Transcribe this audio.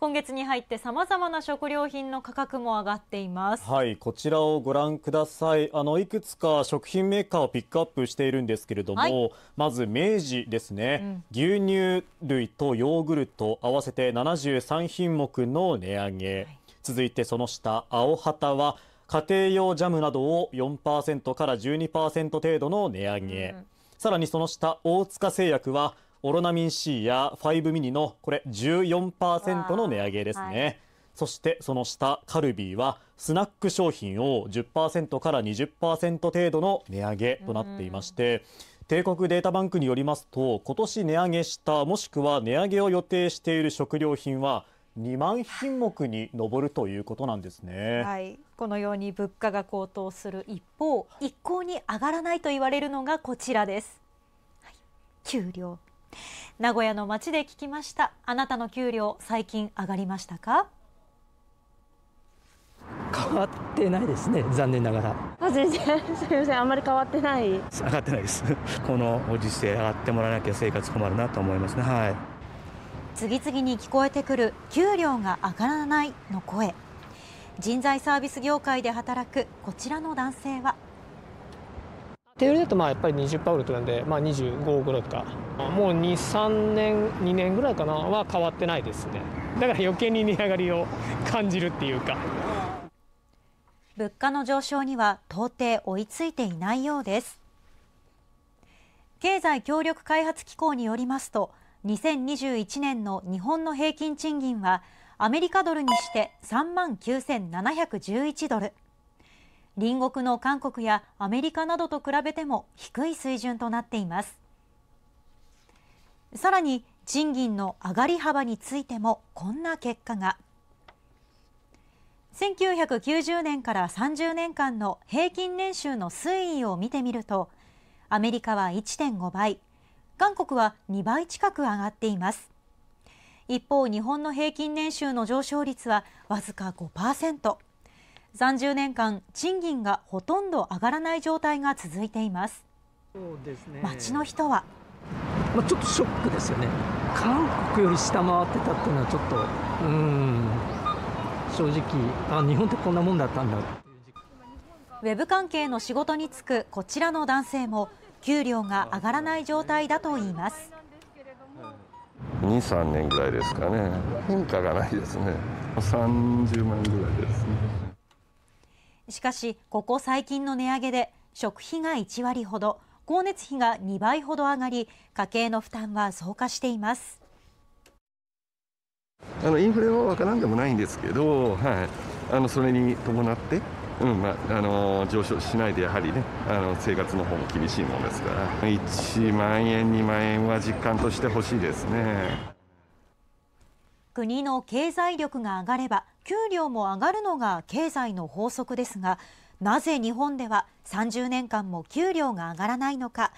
今月に入ってさまざまな食料品の価格も上がっていますはいこちらをご覧くださいあのいくつか食品メーカーをピックアップしているんですけれども、はい、まず明治ですね、うん、牛乳類とヨーグルト合わせて73品目の値上げ、はい、続いてその下青旗は家庭用ジャムなどを4%から12%程度の値上げ、うん、さらにその下大塚製薬はオロナミン C や5ミニのこれ14%の値上げですね、はい、そしてその下カルビーはスナック商品を10%から20%程度の値上げとなっていまして、帝国データバンクによりますと今年値上げしたもしくは値上げを予定している食料品は2万品目に上るということなんですね、はい、このように物価が高騰する一方一向に上がらないと言われるのがこちらです、はい、給料名古屋の街で聞きましたあなたの給料最近上がりましたか変わってないですね残念ながらあ全然すみませんあんまり変わってない上がってないですこのお時世上がってもらわなきゃ生活困るなと思いますねはい次々に聞こえてくる給料が上がらないの声人材サービス業界で働くこちらの男性は手売りだとまあやっぱり20パウルとなんで、まあ、25ぐらいとかもう23年2年ぐらいかなは変わってないですねだから余計に値上がりを感じるっていうか物価の上昇には到底追いついていないようです経済協力開発機構によりますと2021年の日本の平均賃金はアメリカドルにして3万9711ドル隣国の韓国やアメリカなどと比べても低い水準となっていますさらに賃金の上がり幅についてもこんな結果が1990年から30年間の平均年収の推移を見てみるとアメリカは1.5倍韓国は2倍近く上がっています一方日本の平均年収の上昇率はわずか5% 30年間賃金がほとんど上がらない状態が続いていますそうですね町の人はまあ、ちょっとショックですよね韓国より下回ってたっていうのはちょっとうん正直あ日本ってこんなもんだったんだウェブ関係の仕事に就くこちらの男性も給料が上がらない状態だといいます23年ぐらいですかね変化がないですね30万ぐらいですねしかしここ最近の値上げで食費が1割ほど光熱費が2倍ほど上がり家計の負担は増加していますあのインフレはわからんでもないんですけど、はい、あのそれに伴って、うんまあ、あの上昇しないでやはりねあの生活の方も厳しいものですから1万円2万円は実感としてほしいですね。国の経済力が上がれば給料も上がるのが経済の法則ですがなぜ日本では30年間も給料が上がらないのか